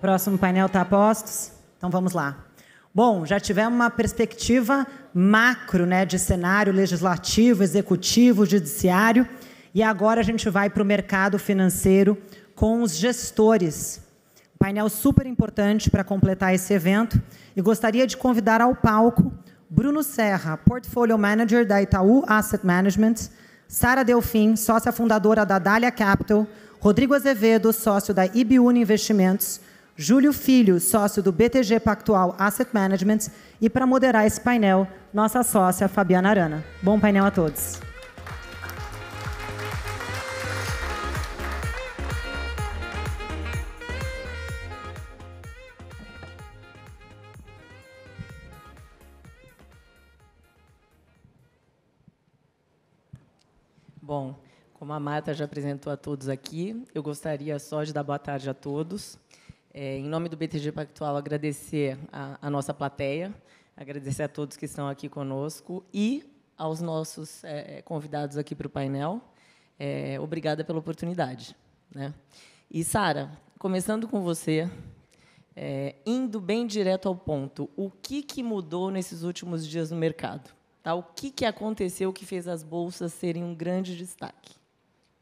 Próximo painel está postos? Então vamos lá. Bom, já tivemos uma perspectiva macro né, de cenário legislativo, executivo, judiciário, e agora a gente vai para o mercado financeiro com os gestores. Um painel super importante para completar esse evento. E gostaria de convidar ao palco Bruno Serra, Portfolio Manager da Itaú Asset Management, Sara Delfim, sócia fundadora da Dália Capital, Rodrigo Azevedo, sócio da Ibiune Investimentos, Júlio Filho, sócio do BTG Pactual Asset Management, e para moderar esse painel, nossa sócia Fabiana Arana. Bom painel a todos. Bom, como a Marta já apresentou a todos aqui, eu gostaria só de dar boa tarde a todos. É, em nome do BTG Pactual, agradecer a, a, nossa plateia, agradecer a todos que estão aqui conosco e aos nossos é, é convidados aqui para o painel. É, obrigada pela oportunidade. Né? E, Sara, começando com você, é, indo bem direto ao ponto, o que, que mudou nesses últimos dias no mercado? Tá? O que, que aconteceu que fez as bolsas serem um grande destaque?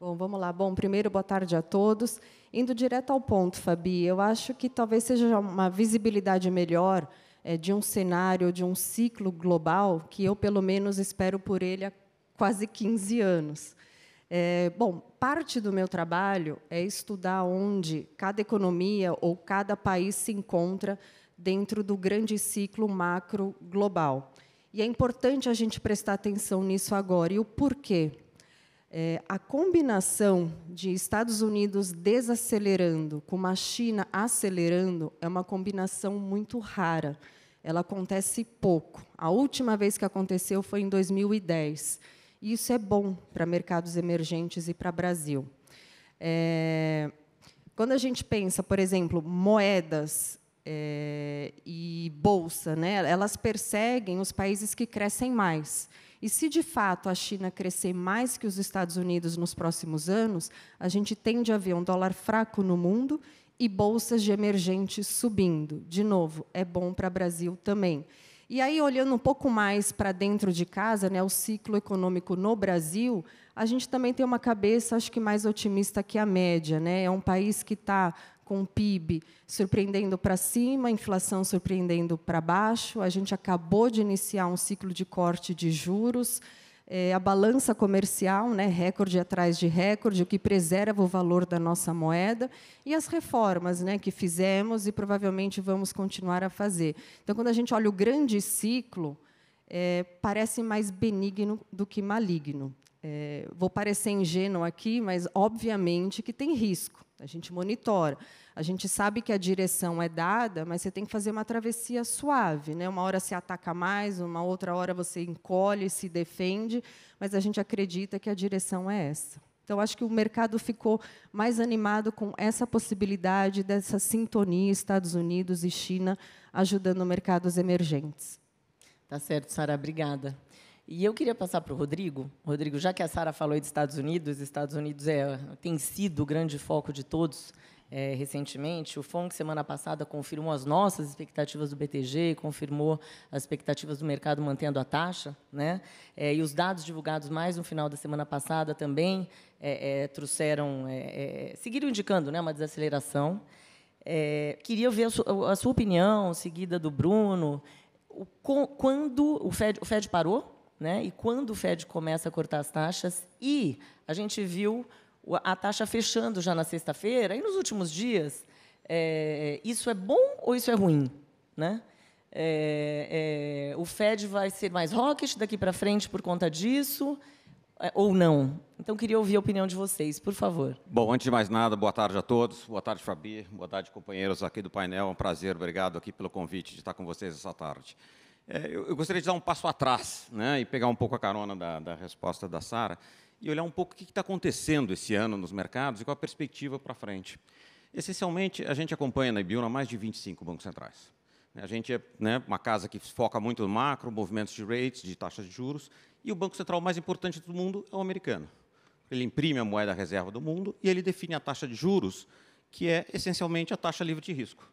Bom, vamos lá. Bom, primeiro, boa tarde a todos. Indo direto ao ponto, Fabi, eu acho que talvez seja uma visibilidade melhor é, de um cenário, de um ciclo global, que eu, pelo menos, espero por ele há quase 15 anos. É, bom, parte do meu trabalho é estudar onde cada economia ou cada país se encontra dentro do grande ciclo macro global. E é importante a gente prestar atenção nisso agora. E o porquê? É, a combinação de Estados Unidos desacelerando com uma China acelerando é uma combinação muito rara. Ela acontece pouco. A última vez que aconteceu foi em 2010. E isso é bom para mercados emergentes e para o Brasil. É, quando a gente pensa, por exemplo, moedas é, e bolsa, né, elas perseguem os países que crescem mais. E se de fato a China crescer mais que os Estados Unidos nos próximos anos, a gente tende a ver um dólar fraco no mundo e bolsas de emergentes subindo. De novo, é bom para o Brasil também. E aí, olhando um pouco mais para dentro de casa, né, o ciclo econômico no Brasil, a gente também tem uma cabeça, acho que mais otimista que a média. Né? É um país que está com o PIB surpreendendo para cima, inflação surpreendendo para baixo. A gente acabou de iniciar um ciclo de corte de juros. É, a balança comercial, né, recorde atrás de recorde, o que preserva o valor da nossa moeda, e as reformas né, que fizemos e provavelmente vamos continuar a fazer. Então, quando a gente olha o grande ciclo, é, parece mais benigno do que maligno. É, vou parecer ingênuo aqui, mas obviamente que tem risco. A gente monitora. A gente sabe que a direção é dada, mas você tem que fazer uma travessia suave. Né? Uma hora se ataca mais, uma outra hora você encolhe, se defende, mas a gente acredita que a direção é essa. Então, acho que o mercado ficou mais animado com essa possibilidade dessa sintonia Estados Unidos e China ajudando mercados emergentes. Tá certo, Sara. Obrigada. E eu queria passar para o Rodrigo. Rodrigo, já que a Sara falou dos Estados Unidos, Estados Unidos é, tem sido o grande foco de todos é, recentemente. O FONC, semana passada, confirmou as nossas expectativas do BTG, confirmou as expectativas do mercado mantendo a taxa. Né? É, e os dados divulgados mais no final da semana passada também é, é trouxeram, é, é, seguiram indicando né, uma desaceleração. queria ver a sua, a sua opinião, seguida do Bruno, o, quando o Fed, o Fed parou né? E quando o Fed começa a cortar as taxas e a gente viu a taxa fechando já na sexta-feira e nos últimos dias, é, isso é bom ou isso é ruim, né? É, é, o Fed vai ser mais rocket daqui para frente por conta disso é, ou não? Então, queria ouvir a opinião de vocês, por favor. Bom, antes de mais nada, boa tarde a todos. Boa tarde, Fabi. Boa tarde, companheiros aqui do painel. É um prazer, obrigado aqui pelo convite de estar com vocês essa tarde. É, eu, eu, gostaria de dar um passo atrás né, e pegar um pouco a carona da, da resposta da Sara e olhar um pouco o que está acontecendo esse ano nos mercados e qual a perspectiva para frente. Essencialmente, a gente acompanha na Ibiúna mais de 25 bancos centrais. Né, a gente é né, uma casa que foca muito no macro, movimentos de rates, de taxas de juros, e o banco central mais importante do mundo é o americano. Ele imprime a moeda reserva do mundo e ele define a taxa de juros, que é essencialmente a taxa livre de risco.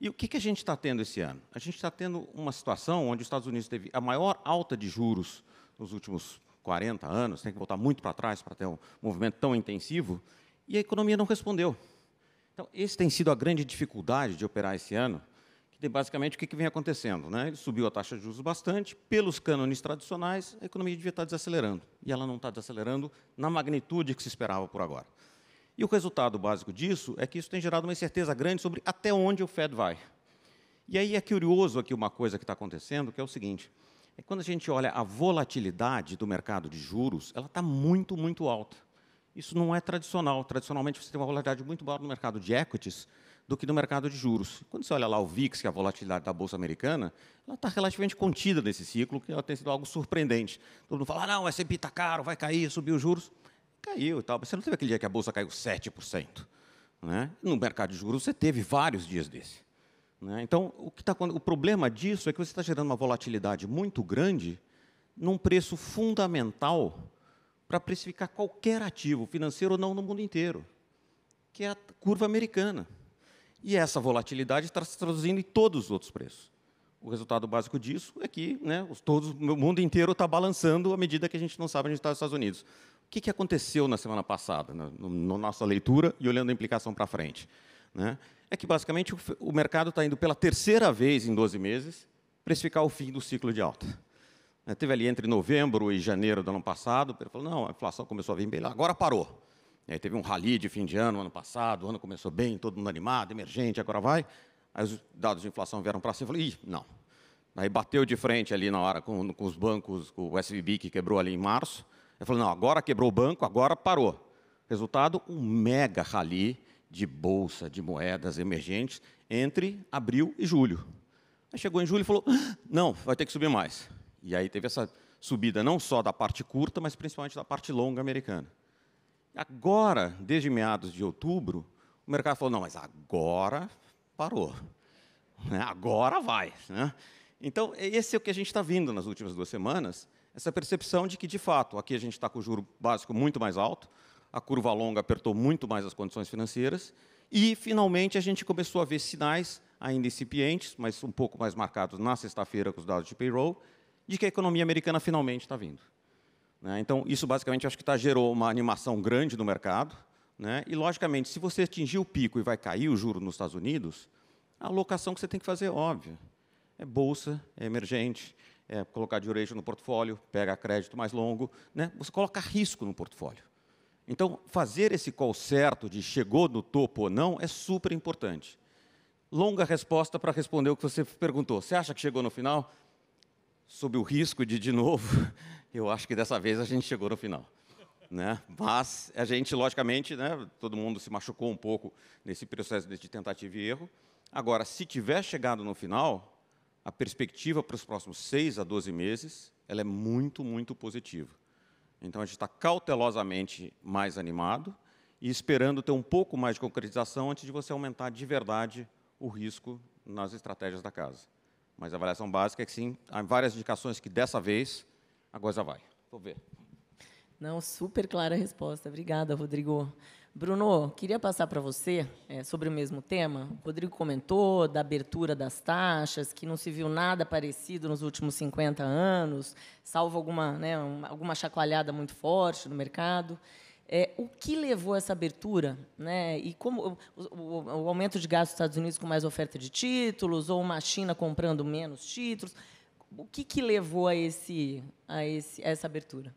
E o que, que a gente está tendo esse ano? A gente está tendo uma situação onde os Estados Unidos teve a maior alta de juros nos últimos 40 anos, tem que voltar muito para trás para ter um movimento tão intensivo, e a economia não respondeu. Então, esse tem sido a grande dificuldade de operar esse ano, que tem basicamente o que, que vem acontecendo. Né? Ele subiu a taxa de juros bastante, pelos cânones tradicionais, a economia devia estar tá desacelerando, e ela não está desacelerando na magnitude que se esperava por agora. E o resultado básico disso é que isso tem gerado uma incerteza grande sobre até onde o Fed vai. E aí é curioso aqui uma coisa que está acontecendo, que é o seguinte: é quando a gente olha a volatilidade do mercado de juros, ela está muito, muito alta. Isso não é tradicional. Tradicionalmente você tem uma volatilidade muito maior no mercado de equities do que no mercado de juros. Quando você olha lá o VIX, que é a volatilidade da bolsa americana, ela está relativamente contida nesse ciclo, que ela tem sido algo surpreendente. Todo mundo fala, ah, não, o S&P está caro, vai cair, subiu os juros caiu e tal. Você não teve aquele dia que a bolsa caiu 7%. Né? No mercado de juros, você teve vários dias desse. Né? Então, o, que tá, o problema disso é que você está gerando uma volatilidade muito grande num preço fundamental para precificar qualquer ativo, financeiro ou não, no mundo inteiro, que é a curva americana. E essa volatilidade está se traduzindo em todos os outros preços. O resultado básico disso é que né, os, todos, o mundo inteiro está balançando à medida que a gente não sabe onde está os Estados Unidos. O que, que aconteceu na semana passada, na, né, nossa leitura e olhando a implicação para frente? Né? É que, basicamente, o, o mercado está indo pela terceira vez em 12 meses precificar o fim do ciclo de alta. É, teve ali entre novembro e janeiro do ano passado, ele falou, não, a inflação começou a vir bem lá, agora parou. Aí teve um rally de fim de ano, ano passado, o ano começou bem, todo mundo animado, emergente, agora vai. Aí os dados de inflação vieram para cima, falou: ih, não. Aí bateu de frente ali na hora com, com os bancos, com o SVB que quebrou ali em março, ele falou: não, agora quebrou o banco, agora parou. Resultado: um mega rally de bolsa de moedas emergentes entre abril e julho. Aí chegou em julho e falou: ah, não, vai ter que subir mais. E aí teve essa subida não só da parte curta, mas principalmente da parte longa americana. Agora, desde meados de outubro, o mercado falou: não, mas agora parou. Né? Agora vai. Né? Então, esse é o que a gente está vindo nas últimas duas semanas essa percepção de que, de fato, aqui a gente está com o juro básico muito mais alto, a curva longa apertou muito mais as condições financeiras, e, finalmente, a gente começou a ver sinais, ainda incipientes, mas um pouco mais marcados na sexta-feira com os dados de payroll, de que a economia americana finalmente está vindo. Né? Então, isso basicamente acho que tá, gerou uma animação grande no mercado. Né? E, logicamente, se você atingir o pico e vai cair o juro nos Estados Unidos, a alocação que você tem que fazer é óbvia. É bolsa, é emergente, é, colocar duration no portfólio, pega crédito mais longo, né? você coloca risco no portfólio. Então, fazer esse call certo de chegou no topo ou não é super importante. Longa resposta para responder o que você perguntou. Você acha que chegou no final? Sob o risco de, de novo, eu acho que dessa vez a gente chegou no final. Né? Mas a gente, logicamente, né, todo mundo se machucou um pouco nesse processo de tentativa e erro. Agora, se tiver chegado no final, a perspectiva para os próximos 6 a 12 meses ela é muito, muito positiva. Então, a gente está cautelosamente mais animado e esperando ter um pouco mais de concretização antes de você aumentar de verdade o risco nas estratégias da casa. Mas a avaliação básica é que sim, há várias indicações que dessa vez a coisa vai. Vou ver. Não, super clara a resposta. Obrigada, Rodrigo. Bruno, queria passar para você é, sobre o mesmo tema. O Rodrigo comentou da abertura das taxas, que não se viu nada parecido nos últimos 50 anos, salvo alguma, né, uma, alguma chacoalhada muito forte no mercado. É, o que levou a essa abertura? Né? E como o, o, o aumento de gastos dos Estados Unidos com mais oferta de títulos, ou uma China comprando menos títulos? O que, que levou a, esse, a, esse, a essa abertura?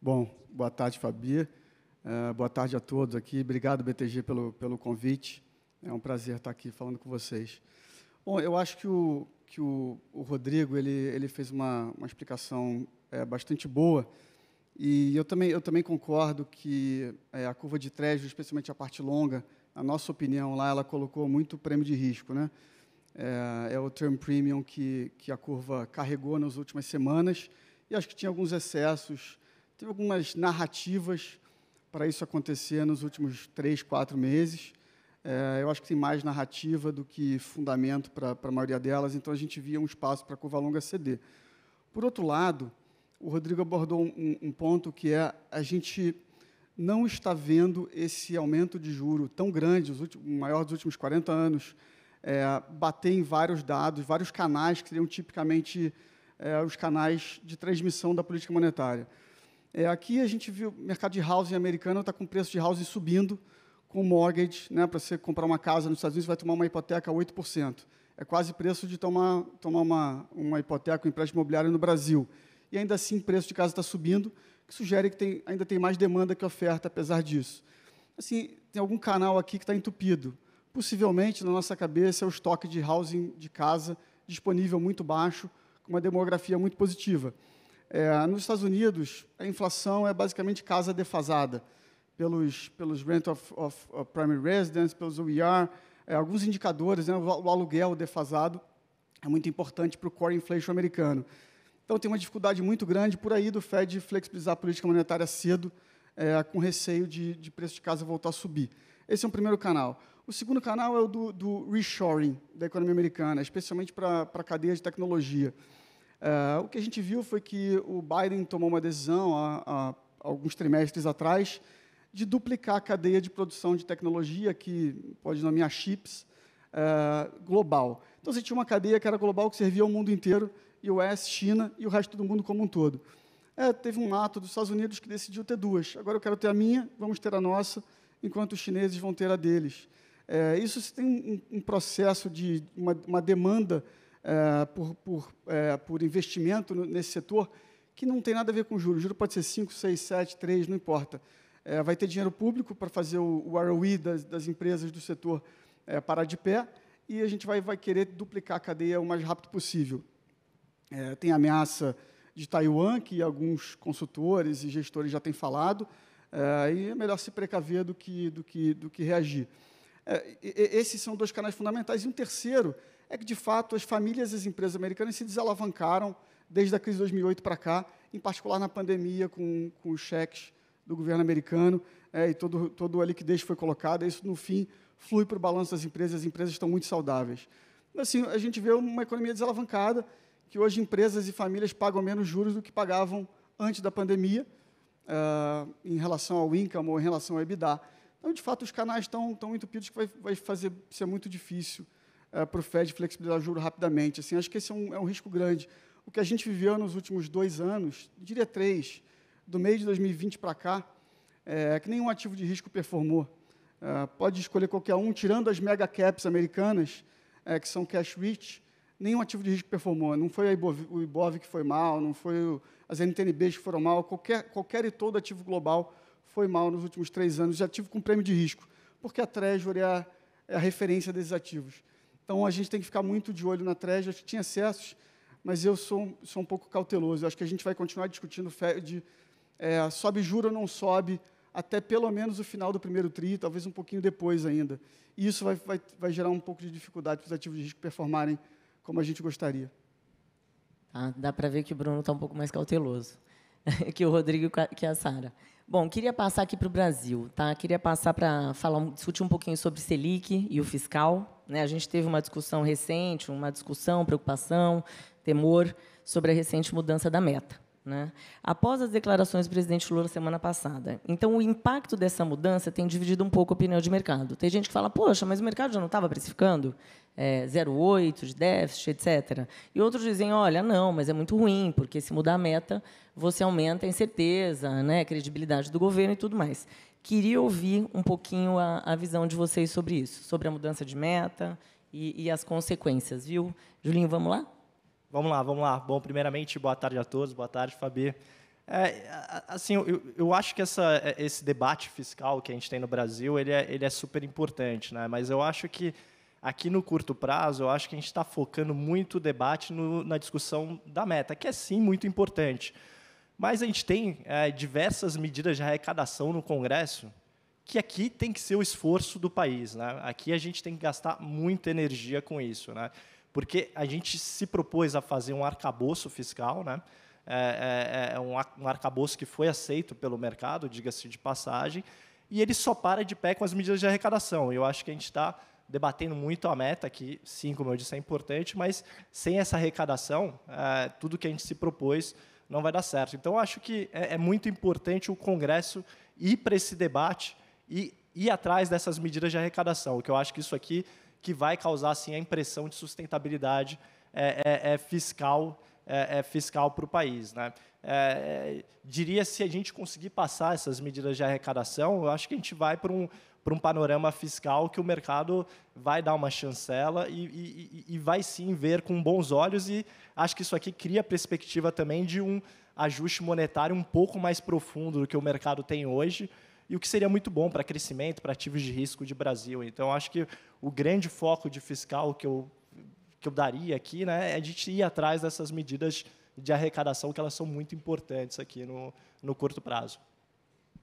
Bom, boa tarde, Fabia. É, boa tarde a todos aqui. Obrigado, BTG, pelo, pelo convite. É um prazer estar aqui falando com vocês. Bom, eu acho que o, que o, o Rodrigo ele, ele fez uma, uma explicação é, bastante boa. E eu também, eu também concordo que é, a curva de Trejo, especialmente a parte longa, a nossa opinião lá, ela colocou muito prêmio de risco. Né? É, é, o term premium que, que a curva carregou nas últimas semanas. E acho que tinha alguns excessos, teve algumas narrativas para isso acontecer nos últimos três, quatro meses. É, eu acho que tem mais narrativa do que fundamento para a maioria delas, então a gente via um espaço para a curva longa ceder. Por outro lado, o Rodrigo abordou um, um ponto que é a gente não está vendo esse aumento de juro tão grande, o maior dos últimos 40 anos, é, bater em vários dados, vários canais que seriam tipicamente é, os canais de transmissão da política monetária. É, aqui a gente viu o mercado de housing americano está com preço de housing subindo com mortgage, né, para você comprar uma casa nos Estados Unidos, vai tomar uma hipoteca 8%. É quase preço de tomar, tomar uma, uma hipoteca, um empréstimo imobiliário no Brasil. E ainda assim, o preço de casa está subindo, que sugere que tem, ainda tem mais demanda que oferta, apesar disso. Assim, tem algum canal aqui que está entupido. Possivelmente, na nossa cabeça, é o estoque de housing de casa disponível muito baixo, com uma demografia muito positiva. É, nos Estados Unidos, a inflação é basicamente casa defasada, pelos, pelos Rent of, of, Primary Residence, pelos OER, é, alguns indicadores, né, o, o aluguel defasado é muito importante para o core inflation americano. Então, tem uma dificuldade muito grande por aí do Fed flexibilizar a política monetária cedo, é, com receio de, de preço de casa voltar a subir. Esse é um primeiro canal. O segundo canal é o do, do reshoring da economia americana, especialmente para a cadeia de tecnologia. É, o que a gente viu foi que o Biden tomou uma decisão há, há alguns trimestres atrás de duplicar a cadeia de produção de tecnologia, que pode nomear chips, é, global. Então, você tinha uma cadeia que era global, que servia ao mundo inteiro, e o US, China e o resto do mundo como um todo. É, teve um ato dos Estados Unidos que decidiu ter duas. Agora eu quero ter a minha, vamos ter a nossa, enquanto os chineses vão ter a deles. É, isso tem um, um processo de uma, uma demanda é, por, por, é, por investimento nesse setor que não tem nada a ver com juros. O juro pode ser 5, 6, 7, 3, não importa. É, vai ter dinheiro público para fazer o, o das, das, empresas do setor é, parar de pé e a gente vai, vai querer duplicar a cadeia o mais rápido possível. É, tem a ameaça de Taiwan, que alguns consultores e gestores já têm falado, é, e é melhor se precaver do que, do que, do que reagir. É, esses são dois canais fundamentais. E um terceiro é que, de fato, as famílias e as empresas americanas se desalavancaram desde a crise de 2008 para cá, em particular na pandemia, com, com os cheques do governo americano, é, e todo, toda a liquidez foi colocada. Isso, no fim, flui para o balanço das empresas, as empresas estão muito saudáveis. Assim, a gente vê uma economia desalavancada, que hoje empresas e famílias pagam menos juros do que pagavam antes da pandemia, uh, em relação ao income ou em relação ao EBITDA. Então, de fato, os canais estão, tão entupidos que vai, vai fazer ser muito difícil é, eh, para o Fed flexibilizar o juro rapidamente. Assim, acho que esse é um, é um risco grande. O que a gente viveu nos últimos dois anos, diria três, do meio de 2020 para cá, eh, é que nenhum ativo de risco performou. É, pode escolher qualquer um, tirando as mega caps americanas, é, que são cash rich, nenhum ativo de risco performou. Não foi Ibov, o Ibov que foi mal, não foi o, as NTNBs que foram mal, qualquer, qualquer e todo ativo global foi mal nos últimos três anos de ativo com prêmio de risco, porque a Treasury é a, é a referência desses ativos. Então a gente tem que ficar muito de olho na Acho que tinha excessos, mas eu sou, sou um pouco cauteloso. Eu acho que a gente vai continuar discutindo de é, sobe juro ou não sobe até pelo menos o final do primeiro tri, talvez um pouquinho depois ainda. E isso vai, vai, vai gerar um pouco de dificuldade para os ativos de risco performarem como a gente gostaria. Tá? dá para ver que o Bruno está um pouco mais cauteloso que o Rodrigo que a Sara. Bom, queria passar aqui para o Brasil, tá? Queria passar para falar, discutir um pouquinho sobre Selic e o fiscal. Né? A gente teve uma discussão recente, uma discussão, preocupação, temor sobre a recente mudança da meta. Né? Após as declarações do presidente Lula semana passada. Então, o impacto dessa mudança tem dividido um pouco a opinião de mercado. Tem gente que fala, poxa, mas o mercado já não estava precificando é, 0,8 de déficit, etc. E outros dizem, olha, não, mas é muito ruim, porque se mudar a meta, você aumenta a incerteza, né, a credibilidade do governo e tudo mais. Queria ouvir um pouquinho a, a visão de vocês sobre isso, sobre a mudança de meta e, e as consequências, viu? Julinho, vamos lá? Vamos lá, vamos lá. Bom, primeiramente, boa tarde a todos, boa tarde, Fabi. É, assim, eu, eu acho que essa, é, esse debate fiscal que a gente tem no Brasil, ele é, ele é super importante, né? mas eu acho que aqui no curto prazo, eu acho que a gente está focando muito o debate no, na discussão da meta, que é sim muito importante. Mas a gente tem é, diversas medidas de arrecadação no Congresso que aqui tem que ser o esforço do país. Né? Aqui a gente tem que gastar muita energia com isso. Né? Porque a gente se propôs a fazer um arcabouço fiscal, né? é, é, é, é um arcabouço que foi aceito pelo mercado, diga-se de passagem, e ele só para de pé com as medidas de arrecadação. Eu acho que a gente está debatendo muito a meta, que sim, como eu disse, é importante, mas sem essa arrecadação, é, tudo que a gente se propôs não vai dar certo. Então, acho que é, é muito importante o Congresso ir para esse debate e ir atrás dessas medidas de arrecadação, que eu acho que isso aqui que vai causar assim, a impressão de sustentabilidade é, é, é fiscal é, é fiscal para o país. Né? É, é, diria se a gente conseguir passar essas medidas de arrecadação, eu acho que a gente vai para um, para um panorama fiscal que o mercado vai dar uma chancela e, e, e, vai sim ver com bons olhos. E acho que isso aqui cria a perspectiva também de um ajuste monetário um pouco mais profundo do que o mercado tem hoje, e o que seria muito bom para crescimento, para ativos de risco de Brasil. Então, acho que o grande foco de fiscal que eu, que eu daria aqui né, é a gente ir atrás dessas medidas de arrecadação, que elas são muito importantes aqui no, no curto prazo.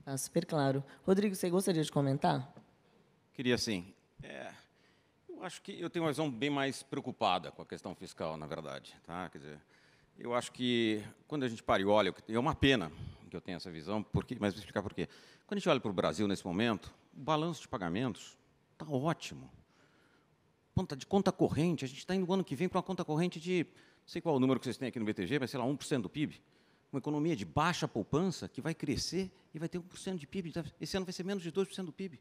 Está super claro. Rodrigo, você gostaria de comentar? Queria sim. É, eu acho que eu tenho uma visão bem mais preocupada com a questão fiscal, na verdade. Tá? Quer dizer, eu acho que quando a gente para e olha, é uma pena que eu tenha essa visão, porque, mas vou explicar por quê. Quando a gente olha para o Brasil nesse momento, o balanço de pagamentos está ótimo. Conta de conta corrente, a gente está indo o ano que vem para uma conta corrente de, não sei qual o número que vocês têm aqui no BTG, mas sei lá, 1% do PIB uma economia de baixa poupança que vai crescer e vai ter 1% de PIB. Esse ano vai ser menos de 2% do PIB.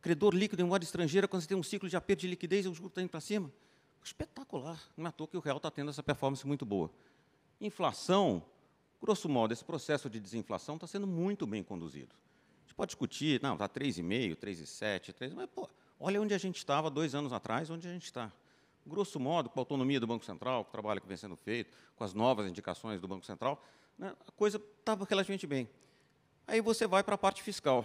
Credor líquido em moeda estrangeira, quando você tem um ciclo de aperto de liquidez, o juro está indo para cima. Espetacular. Não é à toa que o real está tendo essa performance muito boa. Inflação, grosso modo, esse processo de desinflação está sendo muito bem conduzido. A gente pode discutir, não, está 3,5, 3,7, 3, mas, pô, olha onde a gente estava dois anos atrás, onde a gente está grosso modo, com a autonomia do Banco Central, com o trabalho que vem sendo feito, com as novas indicações do Banco Central, né, a coisa estava relativamente bem. Aí você vai para a parte fiscal.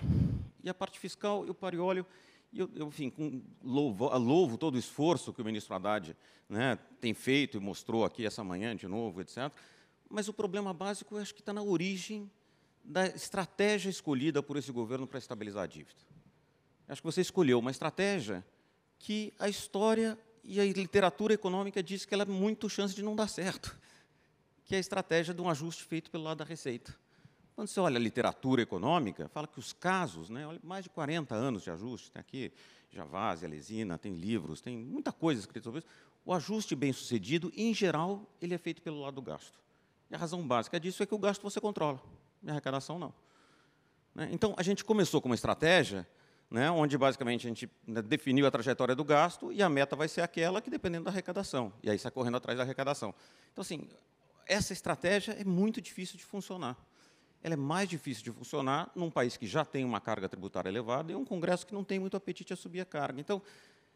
E a parte fiscal, eu pariolho, eu, eu, enfim, com, louvo, ah, louvo, todo o esforço que o ministro Haddad né, tem feito e mostrou aqui essa manhã de novo, etc. Mas o problema básico, eu acho que está na origem da estratégia escolhida por esse governo para estabilizar a dívida. acho que você escolheu uma estratégia que a história e a literatura econômica diz que ela é muito chance de não dar certo, que é a estratégia de um ajuste feito pelo lado da Receita. Quando você olha a literatura econômica, fala que os casos, né, mais de 40 anos de ajuste, tem aqui Javaz, Alesina, tem livros, tem muita coisa escrita sobre isso. O ajuste bem-sucedido, em geral, ele é feito pelo lado do gasto. E a razão básica disso é que o gasto você controla, e a arrecadação não. Né. Então, a gente começou com uma estratégia né, onde basicamente a gente né, definiu a trajetória do gasto e a meta vai ser aquela que dependendo da arrecadação. E aí está correndo atrás da arrecadação. Então, assim, essa estratégia é muito difícil de funcionar. Ela é mais difícil de funcionar num país que já tem uma carga tributária elevada e um Congresso que não tem muito apetite a subir a carga. Então,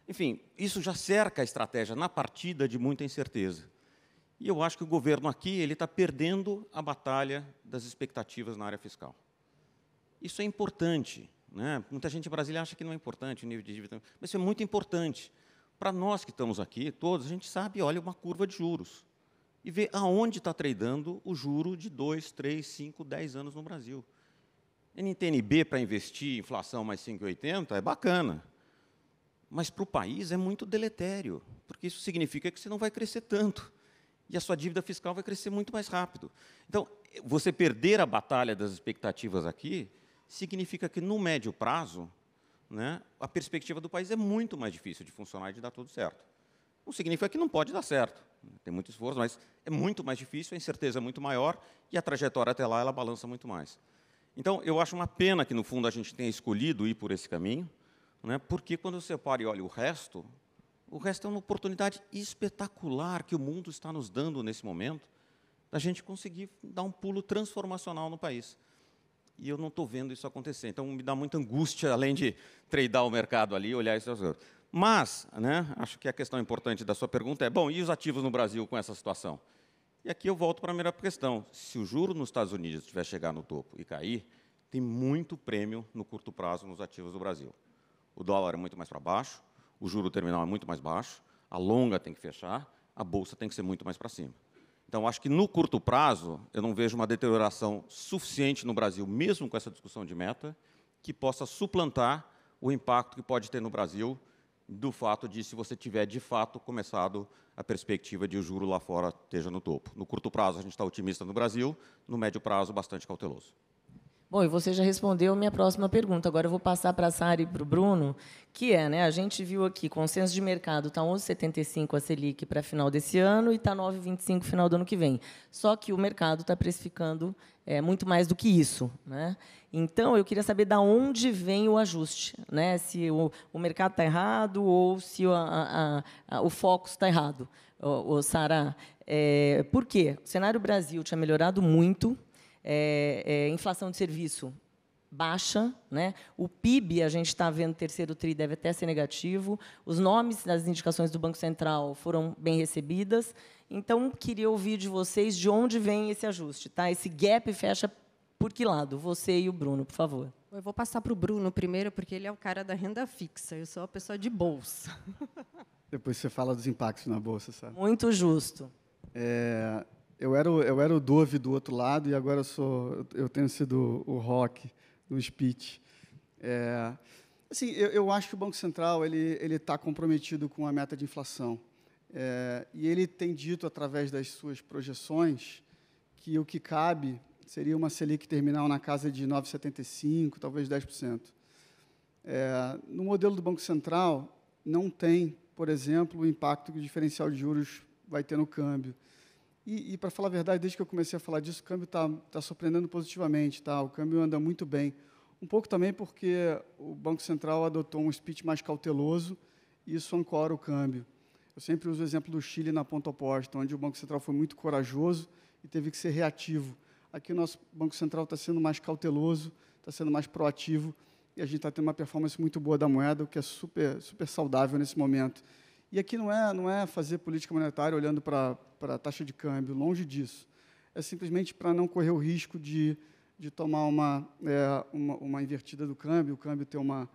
enfim, isso já cerca a estratégia na partida de muita incerteza. E eu acho que o governo aqui ele está perdendo a batalha das expectativas na área fiscal. Isso é importante né? Muita gente em Brasília acha que não é importante o nível de dívida, mas isso é muito importante. Para nós que estamos aqui, todos, a gente sabe, olha uma curva de juros e vê aonde está tradando o juro de 2, 3, 5, 10 anos no Brasil. NTNB para investir, inflação mais 5,80 é bacana, mas para o país é muito deletério, porque isso significa que você não vai crescer tanto e a sua dívida fiscal vai crescer muito mais rápido. Então, você perder a batalha das expectativas aqui significa que, no médio prazo, né, a perspectiva do país é muito mais difícil de funcionar e de dar tudo certo. Não significa que não pode dar certo. Tem muito esforço, mas é muito mais difícil, a incerteza é muito maior e a trajetória até lá ela balança muito mais. Então, eu acho uma pena que, no fundo, a gente tenha escolhido ir por esse caminho, né, porque quando você para e olha o resto, o resto é uma oportunidade espetacular que o mundo está nos dando nesse momento, da gente conseguir dar um pulo transformacional no país e eu não estou vendo isso acontecer. Então, me dá muita angústia, além de tradear o mercado ali, olhar esses Mas, né, acho que a questão importante da sua pergunta é, bom, e os ativos no Brasil com essa situação? E aqui eu volto para a primeira questão. Se o juro nos Estados Unidos tiver chegar no topo e cair, tem muito prêmio no curto prazo nos ativos do Brasil. O dólar é muito mais para baixo, o juro terminal é muito mais baixo, a longa tem que fechar, a bolsa tem que ser muito mais para cima. Então, acho que no curto prazo, eu não vejo uma deterioração suficiente no Brasil, mesmo com essa discussão de meta, que possa suplantar o impacto que pode ter no Brasil do fato de, se você tiver de fato começado a perspectiva de o juro lá fora esteja no topo. No curto prazo, a gente está otimista no Brasil, no médio prazo, bastante cauteloso. Bom, e você já respondeu minha próxima pergunta. Agora eu vou passar para a Sara e para o Bruno, que é, né, a gente viu aqui, consenso de mercado está 11,75 a Selic para final desse ano e está 9,25 final do ano que vem. Só que o mercado está precificando é, muito mais do que isso. Né? Então, eu queria saber da onde vem o ajuste, né? se o, o mercado está errado ou se a, a, a, o foco está errado. O, o Sara, é, por quê? O cenário Brasil tinha melhorado muito, é, é, inflação de serviço baixa, né? O PIB a gente está vendo terceiro tri deve até ser negativo. Os nomes das indicações do Banco Central foram bem recebidas. Então queria ouvir de vocês de onde vem esse ajuste, tá? Esse gap fecha por que lado? Você e o Bruno, por favor. Eu vou passar para o Bruno primeiro, porque ele é o cara da renda fixa. Eu sou a pessoa de bolsa. Depois você fala dos impactos na bolsa, sabe? Muito justo. É, eu era, o, eu era o Dove do outro lado e agora eu, sou, eu tenho sido o rock do speech. É, assim, eu, eu, acho que o Banco Central ele está comprometido com a meta de inflação. É, e ele tem dito, através das suas projeções, que o que cabe seria uma Selic terminal na casa de 9,75%, talvez 10%. É, no modelo do Banco Central, não tem, por exemplo, o impacto que o diferencial de juros vai ter no câmbio e, e para falar a verdade, desde que eu comecei a falar disso, o câmbio está tá surpreendendo positivamente. Tá? O câmbio anda muito bem. Um pouco também porque o Banco Central adotou um speech mais cauteloso e isso ancora o câmbio. Eu sempre uso o exemplo do Chile na ponta oposta, onde o Banco Central foi muito corajoso e teve que ser reativo. Aqui o nosso Banco Central está sendo mais cauteloso, está sendo mais proativo e a gente está tendo uma performance muito boa da moeda, o que é super, super saudável nesse momento. E aqui não é, não é fazer política monetária olhando para a taxa de câmbio, longe disso. É simplesmente para não correr o risco de, de tomar uma, é, uma, uma, invertida do câmbio, o câmbio ter uma,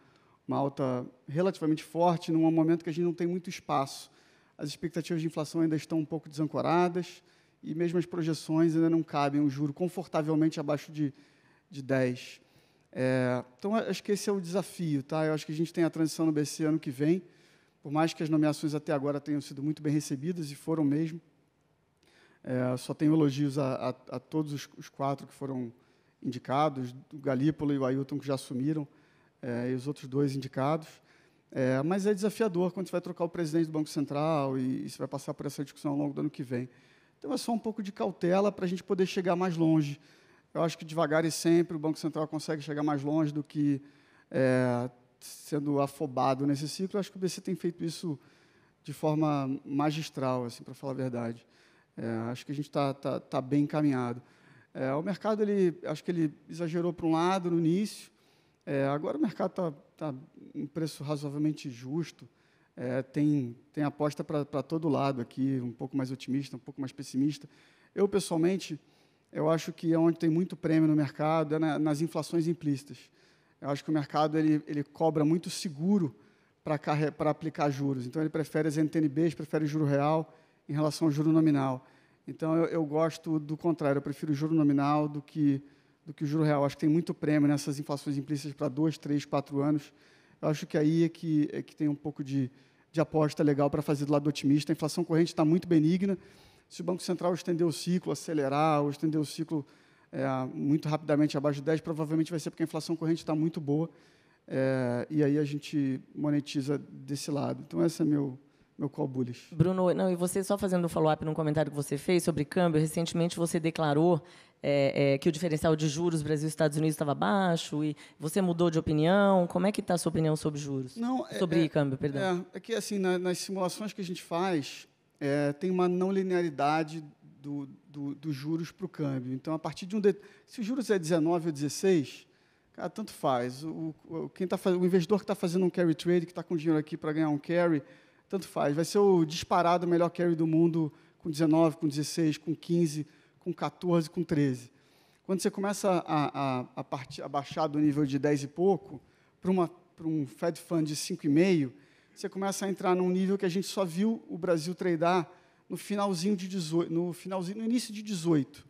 uma alta relativamente forte, num momento que a gente não tem muito espaço. As expectativas de inflação ainda estão um pouco desancoradas e mesmo as projeções ainda não cabem um juro confortavelmente abaixo de, de 10. É, então, acho que esse é o desafio. Tá? Eu acho que a gente tem a transição no BC ano que vem, por mais que as nomeações até agora tenham sido muito bem recebidas, e foram mesmo, é, só tenho elogios a, a, a todos os, os, quatro que foram indicados, o Galípolo e o Ailton, que já assumiram, é, e os outros dois indicados. É, mas é desafiador quando você vai trocar o presidente do Banco Central e, e você vai passar por essa discussão ao longo do ano que vem. Então é só um pouco de cautela para a gente poder chegar mais longe. Eu acho que devagar e sempre o Banco Central consegue chegar mais longe do que é, sendo afobado nesse ciclo. Acho que o BC tem feito isso de forma magistral, assim, para falar a verdade. É, acho que a gente está tá, tá, bem encaminhado. É, o mercado, ele, acho que ele exagerou para um lado no início. É, agora o mercado está tá um tá preço razoavelmente justo. É, tem, tem aposta para todo lado aqui, um pouco mais otimista, um pouco mais pessimista. Eu, pessoalmente, eu acho que é onde tem muito prêmio no mercado, é na, nas inflações implícitas. Eu acho que o mercado ele, ele cobra muito seguro para aplicar juros. Então, ele prefere as NTNBs, prefere o juro real em relação ao juro nominal. Então, eu, eu gosto do contrário, eu prefiro o juro nominal do que, do que o juro real. Acho que tem muito prêmio nessas inflações implícitas para dois, três, quatro anos. Eu acho que aí é que, é que tem um pouco de, de aposta legal para fazer do lado otimista. A inflação corrente está muito benigna. Se o Banco Central estender o ciclo, acelerar, ou estender o ciclo é, muito rapidamente abaixo de 10, provavelmente vai ser porque a inflação corrente está muito boa, é, e aí a gente monetiza desse lado. Então, esse é meu, meu call bullish. Bruno, não, e você, só fazendo um follow-up num comentário que você fez sobre câmbio, recentemente você declarou é, é, que o diferencial de juros Brasil e Estados Unidos estava baixo, e você mudou de opinião. Como é que está a sua opinião sobre juros? Não, é, sobre é, câmbio, perdão. É, é, que, assim, na, nas simulações que a gente faz, tem uma não linearidade do, do, dos juros para o câmbio. Então, a partir de um. De... Se o juros é 19 ou 16, cara, tanto faz. O, o quem tá o investidor que está fazendo um carry trade, que está com dinheiro aqui para ganhar um carry, tanto faz. Vai ser o disparado melhor carry do mundo com 19, com 16, com 15, com 14, com 13. Quando você começa a, a, a, partir, a baixar do nível de 10 e pouco para um Fed Fund de 5,5, você começa a entrar num nível que a gente só viu o Brasil tradar no finalzinho de 18, no finalzinho, no início de 18.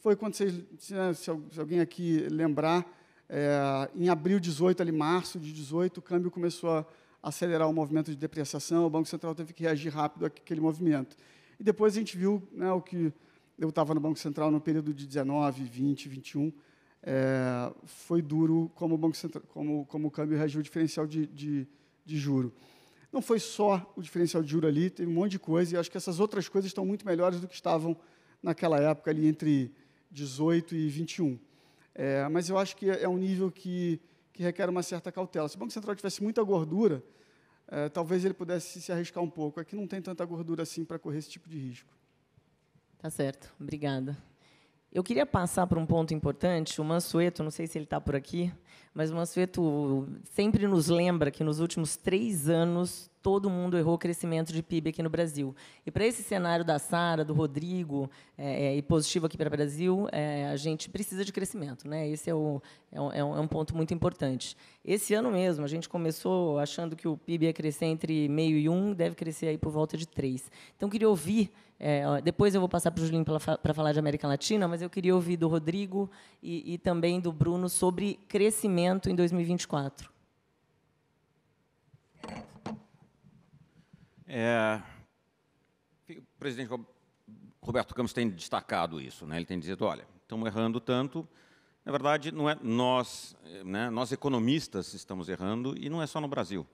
Foi quando vocês, né, se alguém aqui lembrar, é, em abril de 18, ali março de 18, o câmbio começou a acelerar o movimento de depreciação, o Banco Central teve que reagir rápido àquele movimento. E depois a gente viu né, o que eu estava no Banco Central no período de 19, 20, 21, é, foi duro como o, Banco Central, como, como o câmbio reagiu o diferencial de, de, de juro. Não foi só o diferencial de juros ali, teve um monte de coisa, e acho que essas outras coisas estão muito melhores do que estavam naquela época, ali entre 18 e 21. É, mas eu acho que é um nível que, que requer uma certa cautela. Se o Banco Central tivesse muita gordura, é, talvez ele pudesse se arriscar um pouco. Aqui é não tem tanta gordura assim para correr esse tipo de risco. Tá certo. Obrigada. Eu queria passar para um ponto importante. O Mansueto, não sei se ele está por aqui, mas o Mansueto sempre nos lembra que nos últimos três anos todo mundo errou o crescimento de PIB aqui no Brasil. E para esse cenário da Sara, do Rodrigo, é, é e positivo aqui para o Brasil, é, a gente precisa de crescimento. Né? Esse é, o, é é um, é, um, ponto muito importante. Esse ano mesmo, a gente começou achando que o PIB ia crescer entre meio e um, deve crescer aí por volta de três. Então, queria ouvir é, depois eu vou passar para o Julinho para falar de América Latina, mas eu queria ouvir do Rodrigo e, e, também do Bruno sobre crescimento em 2024. É, o presidente Roberto Campos tem destacado isso, né? ele tem dito, olha, estamos errando tanto, na verdade, não é nós, né? nós economistas estamos errando, e não é só no Brasil.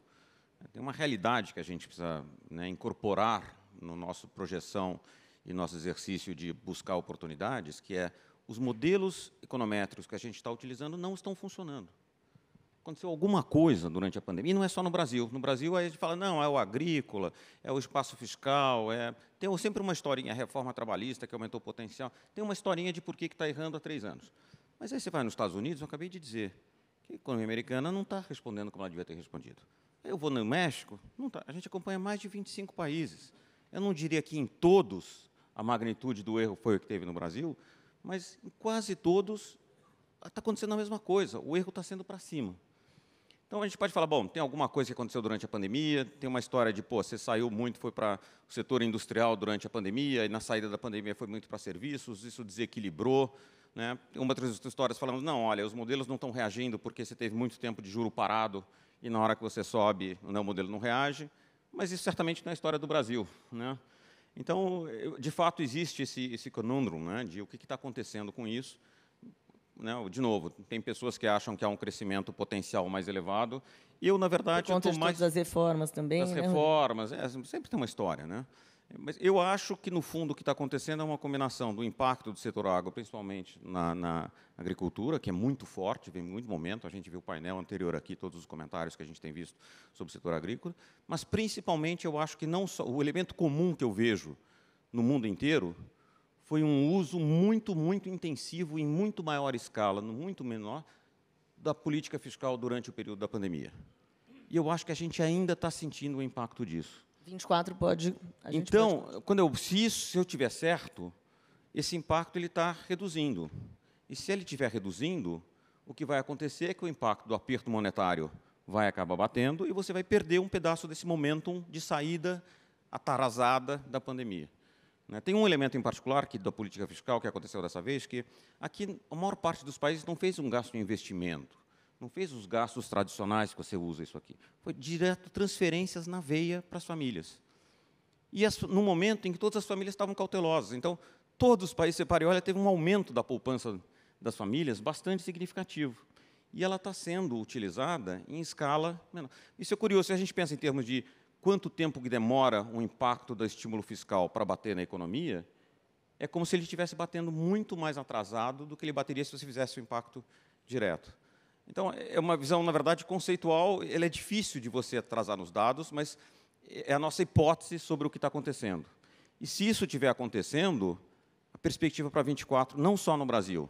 Tem uma realidade que a gente precisa né, incorporar no nosso projeção e nosso exercício de buscar oportunidades, que é os modelos econométricos que a gente está utilizando não estão funcionando aconteceu alguma coisa durante a pandemia, e não é só no Brasil. No Brasil, aí a gente fala, não, é o agrícola, é o espaço fiscal, é... tem sempre uma historinha, a reforma trabalhista que aumentou o potencial, tem uma historinha de por que está errando há três anos. Mas aí você vai nos Estados Unidos, eu acabei de dizer, que a economia americana não está respondendo como ela devia ter respondido. Eu vou no México, não tá. a gente acompanha mais de 25 países. Eu não diria que em todos a magnitude do erro foi o que teve no Brasil, mas em quase todos está acontecendo a mesma coisa, o erro está sendo para cima. Então a gente pode falar, bom, tem alguma coisa que aconteceu durante a pandemia, tem uma história de, pô, você saiu muito, foi para o setor industrial durante a pandemia, e na saída da pandemia foi muito para serviços, isso desequilibrou. Né? Uma das histórias falando, não, olha, os modelos não estão reagindo porque você teve muito tempo de juro parado e na hora que você sobe, não, né, o modelo não reage. Mas isso certamente não é a história do Brasil. Né? Então, de fato, existe esse, esse conundrum né, de o que está acontecendo com isso né, de novo, tem pessoas que acham que há um crescimento potencial mais elevado. Eu, na verdade, Por conta eu mais das reformas também. Das né? reformas, é, sempre tem uma história, né? Mas eu acho que, no fundo, o que está acontecendo é uma combinação do impacto do setor água principalmente na, na, agricultura, que é muito forte, vem muito momento. A gente viu o painel anterior aqui, todos os comentários que a gente tem visto sobre o setor agrícola. Mas, principalmente, eu acho que não só o elemento comum que eu vejo no mundo inteiro foi um uso muito, muito intensivo, em muito maior escala, no muito menor, da política fiscal durante o período da pandemia. E eu acho que a gente ainda está sentindo o impacto disso. 24 pode. então, pode... quando eu se isso, se eu tiver certo, esse impacto ele está reduzindo. E se ele estiver reduzindo, o que vai acontecer é que o impacto do aperto monetário vai acabar batendo e você vai perder um pedaço desse momentum de saída atarazada da pandemia. Né? Tem um elemento em particular que da política fiscal que aconteceu dessa vez, que aqui a maior parte dos países não fez um gasto de investimento, não fez os gastos tradicionais que você usa isso aqui. Foi direto transferências na veia para as famílias. E as, no momento em que todas as famílias estavam cautelosas. Então, todos os países olha, teve um aumento da poupança das famílias bastante significativo. E ela está sendo utilizada em escala menor. Isso é curioso, se a gente pensa em termos de quanto tempo que demora o impacto do estímulo fiscal para bater na economia, é como se ele estivesse batendo muito mais atrasado do que ele bateria se você fizesse o impacto direto. Então, é uma visão, na verdade, conceitual, ele é difícil de você atrasar nos dados, mas é a nossa hipótese sobre o que está acontecendo. E se isso estiver acontecendo, a perspectiva para 24, não só no Brasil,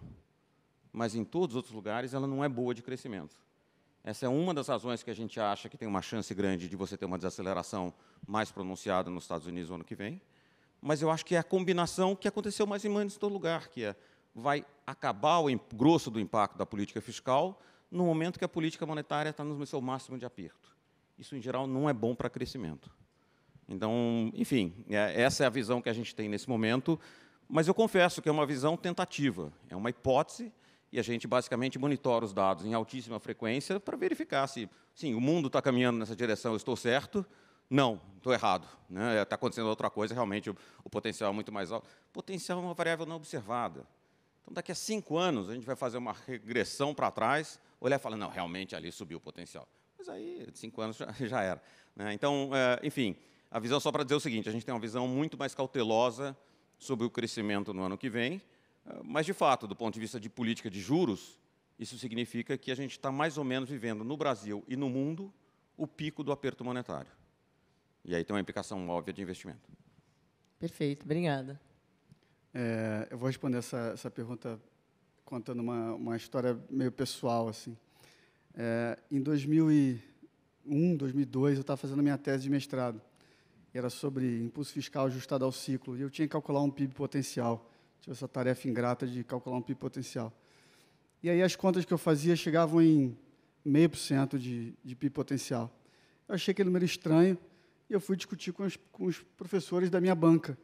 mas em todos os outros lugares, ela não é boa de crescimento. Essa é uma das razões que a gente acha que tem uma chance grande de você ter uma desaceleração mais pronunciada nos Estados Unidos no ano que vem. Mas eu acho que é a combinação que aconteceu mais em antes do lugar, que é vai acabar o grosso do impacto da política fiscal no momento que a política monetária está no seu máximo de aperto. Isso, em geral, não é bom para crescimento. Então, enfim, é, essa é a visão que a gente tem nesse momento, mas eu confesso que é uma visão tentativa, é uma hipótese, e a gente basicamente monitora os dados em altíssima frequência para verificar se, sim, o mundo está caminhando nessa direção, eu estou certo, não, estou errado. Está né? é, acontecendo outra coisa, realmente o, o, potencial é muito mais alto. Potencial é uma variável não observada. Então, daqui a cinco anos, a gente vai fazer uma regressão para trás, olhar e falar, não, realmente ali subiu o potencial. Mas aí, de cinco anos, já, já era. Né? Então, é, enfim, a visão só para dizer o seguinte, a gente tem uma visão muito mais cautelosa sobre o crescimento no ano que vem, mas, de fato, do ponto de vista de política de juros, isso significa que a gente está mais ou menos vivendo no Brasil e no mundo o pico do aperto monetário. E aí tem uma implicação óbvia de investimento. Perfeito, obrigada. É, eu vou responder essa, essa pergunta contando uma, uma história meio pessoal. assim. É, em 2001, 2002, eu estava fazendo minha tese de mestrado. Era sobre impulso fiscal ajustado ao ciclo. E eu tinha que calcular um PIB potencial. Tive essa tarefa ingrata de calcular um PIB potencial. E aí as contas que eu fazia chegavam em meio por cento de, de PIB potencial. Eu achei aquele número estranho e eu fui discutir com os, com os professores da minha banca.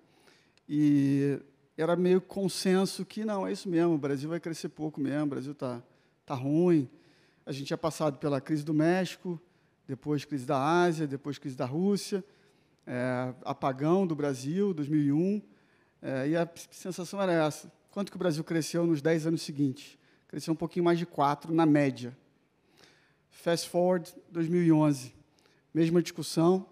E era meio consenso que não, é isso mesmo, o Brasil vai crescer pouco mesmo, o Brasil está tá ruim. A gente tinha passado pela crise do México, depois crise da Ásia, depois crise da Rússia, é, apagão do Brasil, 2001. É, e a sensação era essa. Quanto que o Brasil cresceu nos 10 anos seguintes? Cresceu um pouquinho mais de 4 na média. Fast forward 2011, mesma discussão,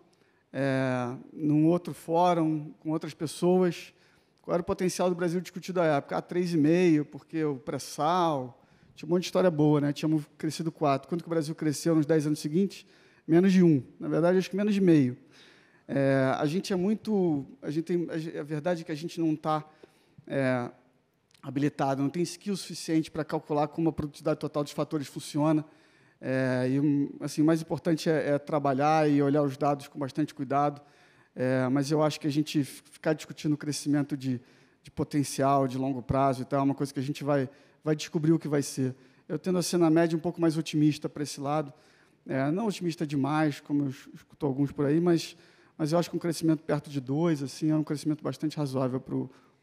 é, num outro fórum, com outras pessoas. Qual era o potencial do Brasil discutido à época? Ah, 3,5, porque o pré-sal. Tinha um monte de história boa, né? Tínhamos crescido 4. Quanto que o Brasil cresceu nos 10 anos seguintes? Menos de 1. Na verdade, acho que menos de meio. É, a gente é muito, a gente tem, a verdade é que a gente não está é, habilitado, não tem skill suficiente para calcular como a produtividade total dos fatores funciona. É, e assim, o mais importante é, é, trabalhar e olhar os dados com bastante cuidado. É, mas eu acho que a gente ficar discutindo o crescimento de, de potencial, de longo prazo e tal, é uma coisa que a gente vai, vai descobrir o que vai ser. Eu tendo a na média um pouco mais otimista para esse lado, é, não otimista demais, como eu alguns por aí, mas mas eu acho que um crescimento perto de 2 assim, é um crescimento bastante razoável para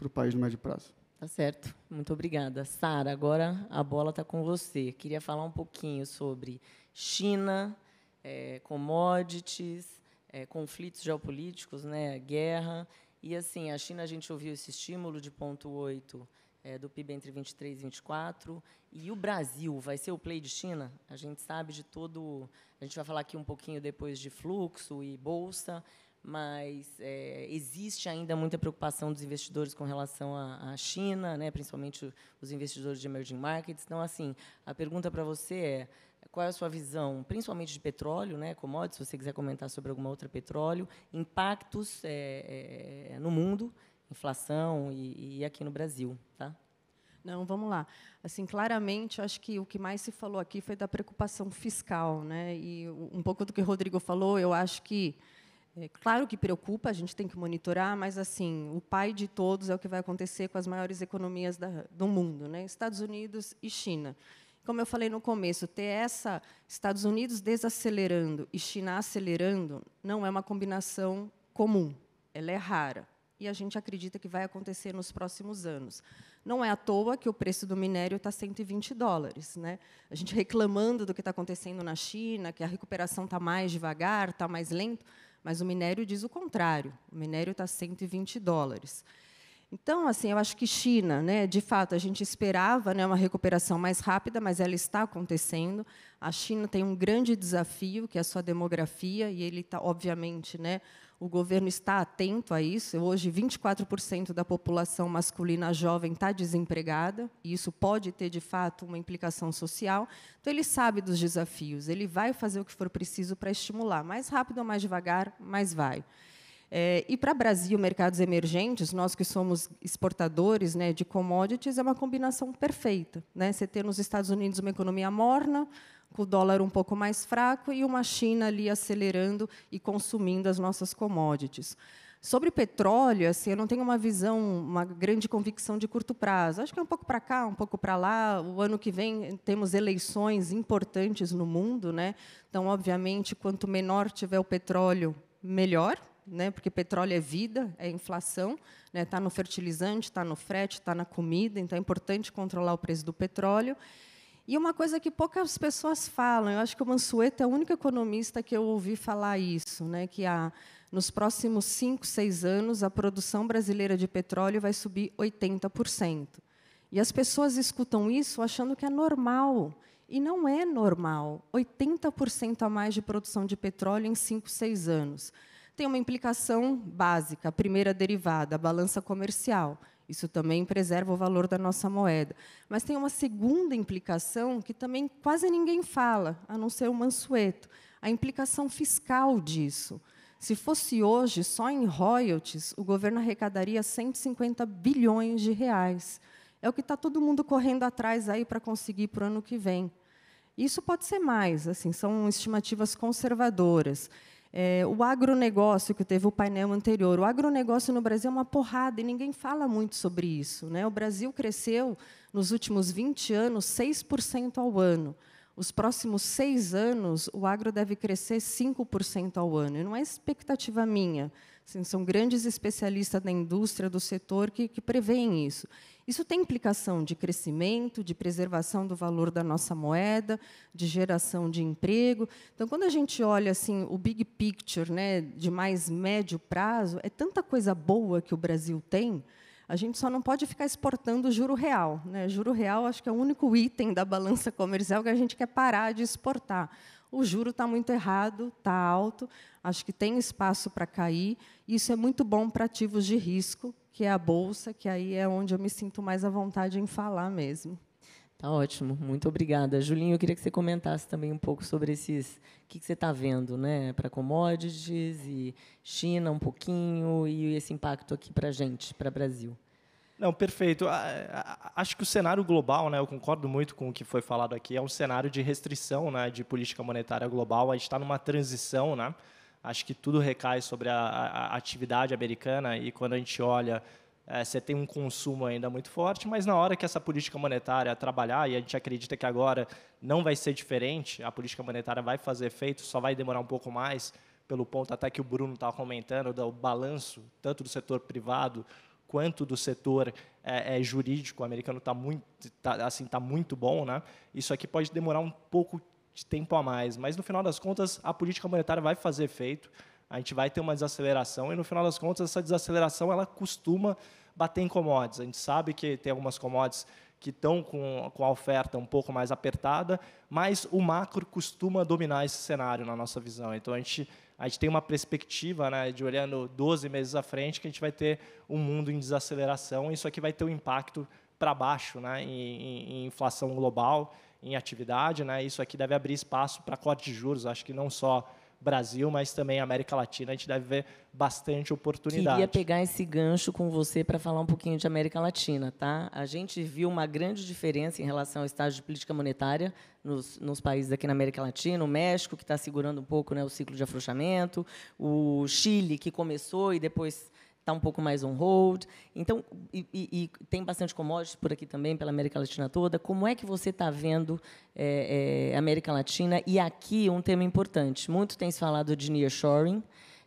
o país no médio prazo. Tá certo. Muito obrigada. Sara, agora a bola está com você. Queria falar um pouquinho sobre China, é, commodities, é, conflitos geopolíticos, né, guerra. E, assim, a China, a gente ouviu esse estímulo de 0,8 é, do PIB entre 23 e 24. E o Brasil vai ser o play de China? A gente sabe de todo... A gente vai falar aqui um pouquinho depois de fluxo e bolsa, mas é, existe ainda muita preocupação dos investidores com relação à, à China, né, principalmente os investidores de emerging markets. Então, assim, a pergunta para você é qual é a sua visão, principalmente de petróleo, né, commodities, se você quiser comentar sobre alguma outra petróleo, impactos é, é, no mundo, inflação e, e aqui no Brasil, tá? Não, vamos lá. Assim, claramente, acho que o que mais se falou aqui foi da preocupação fiscal, né? E um pouco do que o Rodrigo falou, eu acho que é, claro que preocupa, a gente tem que monitorar, mas assim o pai de todos é o que vai acontecer com as maiores economias da, do mundo, né? Estados Unidos e China. Como eu falei no começo, ter essa Estados Unidos desacelerando e China acelerando não é uma combinação comum, ela é rara e a gente acredita que vai acontecer nos próximos anos. Não é à toa que o preço do minério está 120 dólares, né? A gente reclamando do que está acontecendo na China, que a recuperação está mais devagar, está mais lento, mas o minério diz o contrário. O minério está 120 dólares. Então, assim, eu acho que China, né, de fato, a gente esperava né, uma recuperação mais rápida, mas ela está acontecendo. A China tem um grande desafio, que é a sua demografia, e ele está, obviamente, né, o governo está atento a isso. Hoje, 24% da população masculina jovem está desempregada, e isso pode ter, de fato, uma implicação social. Então, ele sabe dos desafios, ele vai fazer o que for preciso para estimular. Mais rápido ou mais devagar, mais vai. É, e para Brasil, mercados emergentes, nós que somos exportadores né, de commodities, é uma combinação perfeita. Né? Você ter nos Estados Unidos uma economia morna, com o dólar um pouco mais fraco e uma China ali acelerando e consumindo as nossas commodities. Sobre petróleo, assim, eu não tenho uma visão, uma grande convicção de curto prazo. Acho que é um pouco para cá, um pouco para lá. O ano que vem temos eleições importantes no mundo, né? Então, obviamente, quanto menor tiver o petróleo, melhor, né? Porque petróleo é vida, é inflação, né? Está no fertilizante, está no frete, está na comida. Então, é importante controlar o preço do petróleo. E uma coisa que poucas pessoas falam, eu acho que o Mansueto é o único economista que eu ouvi falar isso, né, que a, nos próximos cinco, seis anos, a produção brasileira de petróleo vai subir 80%. E as pessoas escutam isso achando que é normal. E não é normal. 80% a mais de produção de petróleo em cinco, seis anos. Tem uma implicação básica, a primeira derivada, a balança comercial. Isso também preserva o valor da nossa moeda. Mas tem uma segunda implicação que também quase ninguém fala, a não ser o Mansueto, a implicação fiscal disso. Se fosse hoje, só em royalties, o governo arrecadaria 150 bilhões de reais. É o que está todo mundo correndo atrás aí para conseguir para o ano que vem. Isso pode ser mais, assim, são estimativas conservadoras. É, o agronegócio, que teve o painel anterior, o agronegócio no Brasil é uma porrada e ninguém fala muito sobre isso. Né? O Brasil cresceu, nos últimos 20 anos, 6% ao ano. Os próximos seis anos, o agro deve crescer 5% ao ano. E não é expectativa minha. Assim, são grandes especialistas da indústria, do setor, que, que preveem isso. Isso tem implicação de crescimento, de preservação do valor da nossa moeda, de geração de emprego. Então, quando a gente olha assim o big picture, né, de mais médio prazo, é tanta coisa boa que o Brasil tem. A gente só não pode ficar exportando juro real. Né? Juro real, acho que é o único item da balança comercial que a gente quer parar de exportar o juro está muito errado, está alto, acho que tem espaço para cair. Isso é muito bom para ativos de risco, que é a bolsa, que aí é onde eu me sinto mais à vontade em falar mesmo. Tá ótimo, muito obrigada. Julinho, eu queria que você comentasse também um pouco sobre esses. O que, que você está vendo né, para commodities e China um pouquinho e esse impacto aqui para a gente, para o Brasil. Não, perfeito. Acho que o cenário global, né, eu concordo muito com o que foi falado aqui, é um cenário de restrição né, de política monetária global. A gente está numa transição, né? acho que tudo recai sobre a, a, atividade americana e quando a gente olha, é, você tem um consumo ainda muito forte, mas na hora que essa política monetária trabalhar, e a gente acredita que agora não vai ser diferente, a política monetária vai fazer efeito, só vai demorar um pouco mais, pelo ponto até que o Bruno estava tá comentando, do balanço, tanto do setor privado quanto do setor é, é, jurídico americano está muito, tá, assim, tá muito bom, né? isso aqui pode demorar um pouco de tempo a mais. Mas, no final das contas, a política monetária vai fazer efeito, a gente vai ter uma desaceleração, e, no final das contas, essa desaceleração ela costuma bater em commodities. A gente sabe que tem algumas commodities que estão com, com a oferta um pouco mais apertada, mas o macro costuma dominar esse cenário, na nossa visão. Então, a gente a gente tem uma perspectiva né, de olhando 12 meses à frente que a gente vai ter um mundo em desaceleração. E isso aqui vai ter um impacto para baixo né, em, em, inflação global, em atividade. Né, isso aqui deve abrir espaço para corte de juros. Acho que não só Brasil, mas também América Latina, a gente deve ver bastante oportunidade. Queria pegar esse gancho com você para falar um pouquinho de América Latina, tá? A gente viu uma grande diferença em relação ao estágio de política monetária nos, nos países aqui na América Latina, o México que está segurando um pouco, né, o ciclo de afrouxamento, o Chile que começou e depois está um pouco mais on hold. Então, e, e, e, tem bastante commodities por aqui também, pela América Latina toda. Como é que você está vendo é, é, América Latina? E aqui um tema importante. Muito tem se falado de nearshoring.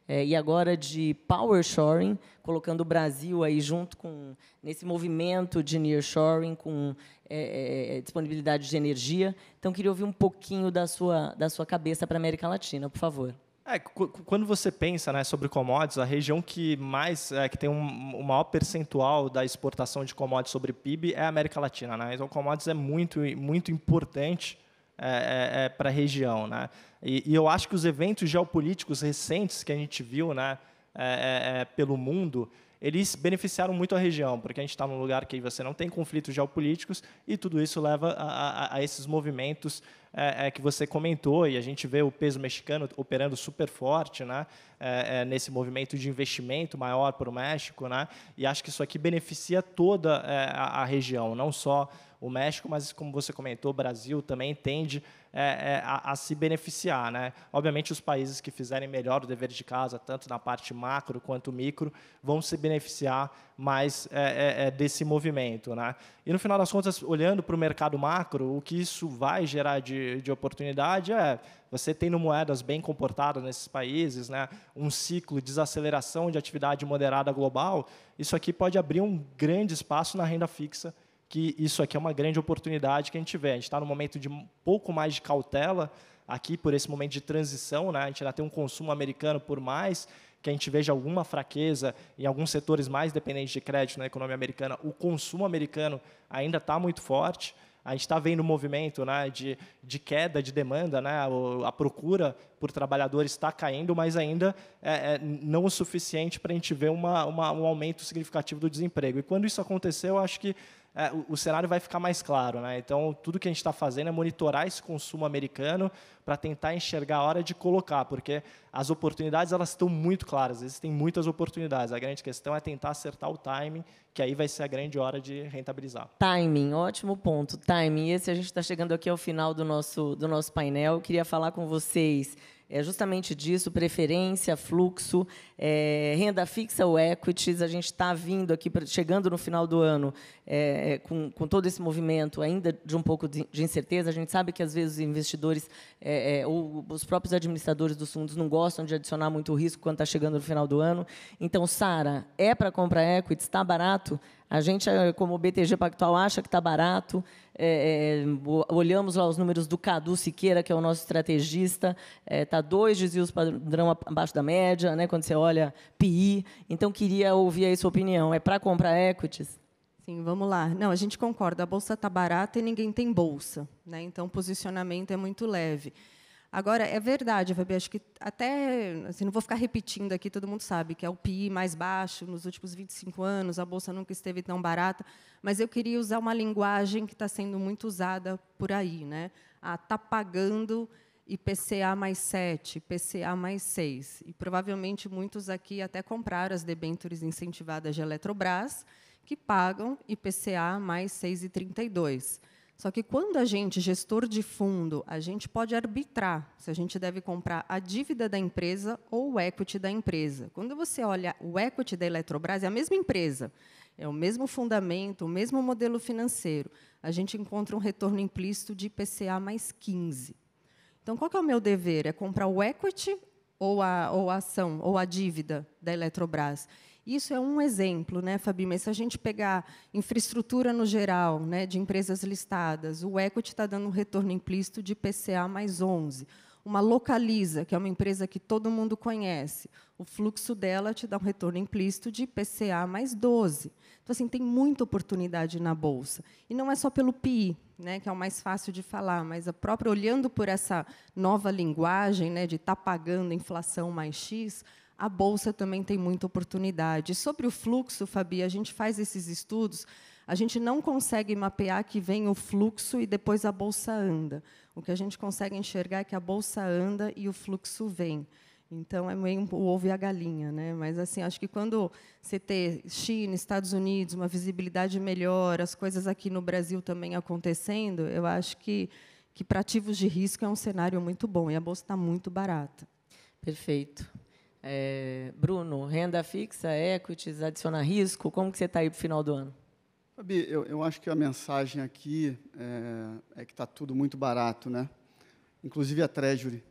É, e agora de power shoring, colocando o Brasil aí junto com nesse movimento de nearshoring com é, é, disponibilidade de energia. Então queria ouvir um pouquinho da sua da sua cabeça para a América Latina, por favor. É, quando você pensa né, sobre commodities, a região que mais é, que tem um, o maior percentual da exportação de commodities sobre PIB é a América Latina. Né? Então, commodities é muito, muito importante é, é, é para a região. Né? E, e, eu acho que os eventos geopolíticos recentes que a gente viu né, é, pelo mundo, eles beneficiaram muito a região, porque a gente está num lugar que você não tem conflitos geopolíticos e tudo isso leva a, a, a esses movimentos é, é, que você comentou, e a gente vê o peso mexicano operando super forte né, é, é nesse movimento de investimento maior para o México, né, e acho que isso aqui beneficia toda é, a, a região, não só o México, mas como você comentou, o Brasil também tende é, é, a, a, se beneficiar. Né? Obviamente, os países que fizerem melhor o dever de casa, tanto na parte macro quanto micro, vão se beneficiar mais é, é, é, desse movimento. Né? E, no final das contas, olhando para o mercado macro, o que isso vai gerar de, de oportunidade é você tendo moedas bem comportadas nesses países, né, um ciclo de desaceleração de atividade moderada global, isso aqui pode abrir um grande espaço na renda fixa que isso aqui é uma grande oportunidade que a gente tiver. A gente está num momento de um pouco mais de cautela aqui por esse momento de transição, né? a gente ainda tem um consumo americano por mais que a gente veja alguma fraqueza em alguns setores mais dependentes de crédito na economia americana, o consumo americano ainda está muito forte. A gente está vendo um movimento né, de, de queda de demanda, né, a procura por trabalhadores está caindo, mas ainda é, é não o suficiente para a gente ver uma, uma, um aumento significativo do desemprego. E quando isso aconteceu, acho que é, o, o, cenário vai ficar mais claro. Né? Então, tudo que a gente está fazendo é monitorar esse consumo americano para tentar enxergar a hora de colocar, porque as oportunidades elas estão muito claras, existem muitas oportunidades. A grande questão é tentar acertar o timing, que aí vai ser a grande hora de rentabilizar. Timing, ótimo ponto. Timing. Esse a gente está chegando aqui ao final do nosso, do nosso painel. Eu queria falar com vocês é justamente disso, preferência, fluxo, é, renda fixa ou equities. A gente está vindo aqui, chegando no final do ano, é, é, com, com, todo esse movimento ainda de um pouco de, de, incerteza. A gente sabe que, às vezes, os investidores é, é ou os próprios administradores dos fundos não gostam de adicionar muito risco quando está chegando no final do ano. Então, Sara, é para comprar equities? Está barato? A gente, eh, como o BTG Pactual, acha que está barato. É, é, olhamos lá os números do Cadu Siqueira, que é o nosso estrategista, está é, tá dois desvios padrão abaixo da média, né, quando você olha PI. Então, queria ouvir aí sua opinião. É para comprar equities? Sim, vamos lá. Não, a gente concorda. A bolsa está barata e ninguém tem bolsa. Né? Então, o posicionamento é muito leve. Agora, é verdade, Fabi, acho que até, assim, não vou ficar repetindo aqui, todo mundo sabe que é o PI mais baixo nos últimos 25 anos, a Bolsa nunca esteve tão barata, mas eu queria usar uma linguagem que está sendo muito usada por aí. Né? Ah, está pagando IPCA mais 7, IPCA mais 6. E provavelmente muitos aqui até compraram as debêntures incentivadas de Eletrobras, que pagam IPCA mais 6,32. Só que quando a gente, gestor de fundo, a gente pode arbitrar se a gente deve comprar a dívida da empresa ou o equity da empresa. Quando você olha o equity da Eletrobras, é a mesma empresa, é o mesmo fundamento, o mesmo modelo financeiro. A gente encontra um retorno implícito de IPCA mais 15. Então, qual é o meu dever? É comprar o equity ou a, ou a ação, ou a dívida da Eletrobras. Isso é um exemplo, né, Fabi? Mas se a gente pegar infraestrutura no geral, né, de empresas listadas, o Equity está dando um retorno implícito de PCA mais 11. Uma Localiza, que é uma empresa que todo mundo conhece, o fluxo dela te dá um retorno implícito de PCA mais 12. Então, assim, tem muita oportunidade na Bolsa. E não é só pelo PI, né, que é o mais fácil de falar, mas a própria, olhando por essa nova linguagem né, de estar tá pagando inflação mais X, a bolsa também tem muita oportunidade. Sobre o fluxo, Fabi, a gente faz esses estudos, a gente não consegue mapear que vem o fluxo e depois a bolsa anda. O que a gente consegue enxergar é que a bolsa anda e o fluxo vem. Então é meio o ovo e a galinha, né? Mas assim, acho que quando você ter China, Estados Unidos, uma visibilidade melhor, as coisas aqui no Brasil também acontecendo, eu acho que que para ativos de risco é um cenário muito bom e a bolsa está muito barata. Perfeito. É, Bruno, renda fixa, equities, adicionar risco, como que você está aí para o final do ano? Fabi, eu, eu, acho que a mensagem aqui é, é que está tudo muito barato, né? inclusive a Treasury,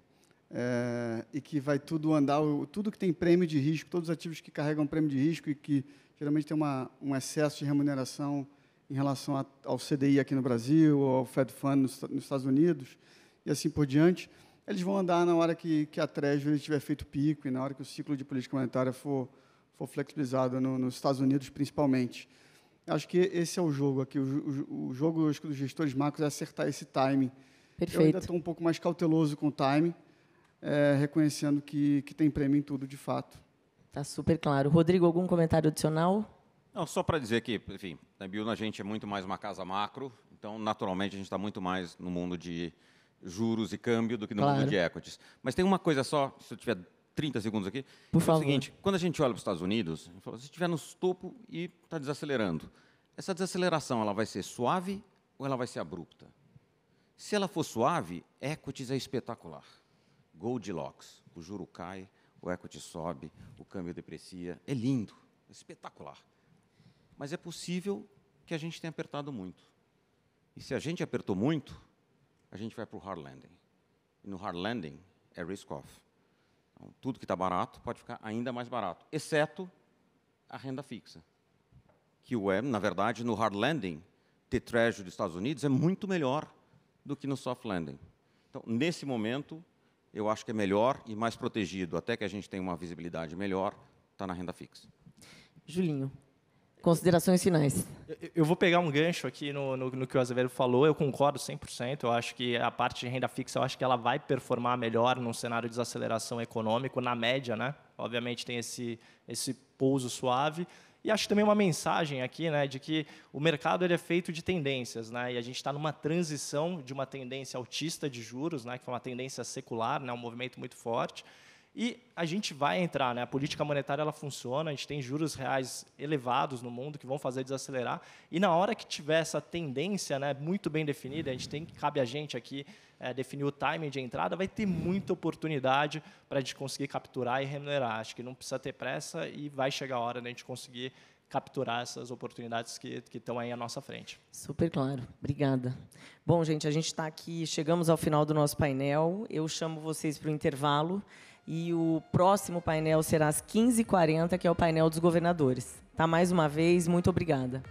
é, e que vai tudo andar, tudo que tem prêmio de risco, todos os ativos que carregam prêmio de risco e que geralmente tem uma, um excesso de remuneração em relação a, ao CDI aqui no Brasil, ao Fed Fund nos, nos Estados Unidos, e assim por diante, eles vão andar na hora que, que a Treasury tiver feito pico e na hora que o ciclo de política monetária for, for flexibilizado no, nos Estados Unidos, principalmente. Acho que esse é o jogo aqui. O, o, o jogo acho que dos gestores macros é acertar esse timing. Perfeito. Eu ainda estou um pouco mais cauteloso com o timing, é, reconhecendo que, que tem prêmio em tudo, de fato. Está super claro. Rodrigo, algum comentário adicional? Não, só para dizer que, enfim, a Biuna a gente é muito mais uma casa macro, então, naturalmente, a gente está muito mais no mundo de juros e câmbio do que no claro. mundo de equities. Mas tem uma coisa só, se eu tiver 30 segundos aqui. Por é favor. o seguinte, quando a gente olha para os Estados Unidos, se estiver no topo e está desacelerando, essa desaceleração ela vai ser suave ou ela vai ser abrupta? Se ela for suave, equities é espetacular. Goldilocks, o juro cai, o equity sobe, o câmbio deprecia, é lindo, é espetacular. Mas é possível que a gente tenha apertado muito. E se a gente apertou muito, a gente vai para o hard landing. E no hard landing é risk-off. Então, tudo que está barato pode ficar ainda mais barato, exceto a renda fixa. Que o é, na verdade, no hard landing, ter treasury dos Estados Unidos é muito melhor do que no soft landing. Então, nesse momento, eu acho que é melhor e mais protegido, até que a gente tenha uma visibilidade melhor, está na renda fixa. Julinho. Considerações finais. Eu vou pegar um gancho aqui no, no, no que o Azevedo falou. Eu concordo 100%. Eu acho que a parte de renda fixa, eu acho que ela vai performar melhor num cenário de desaceleração econômico, na média, né? Obviamente tem esse, esse pouso suave. E acho também uma mensagem aqui, né, de que o mercado ele é feito de tendências, né, e a gente está numa transição de uma tendência altista de juros, né, que foi uma tendência secular, né, um movimento muito forte, e a gente vai entrar, né? A política monetária ela funciona, a gente tem juros reais elevados no mundo que vão fazer desacelerar. E na hora que tiver essa tendência, né, muito bem definida, a gente tem cabe a gente aqui é, definir o timing de entrada, vai ter muita oportunidade para a gente conseguir capturar e remunerar. Acho que não precisa ter pressa e vai chegar a hora da gente conseguir capturar essas oportunidades que, que estão aí à nossa frente. Super claro, obrigada. Bom, gente, a gente está aqui, chegamos ao final do nosso painel. Eu chamo vocês para o intervalo. E o próximo painel será às 15h40, que é o painel dos governadores. Tá mais uma vez, muito obrigada.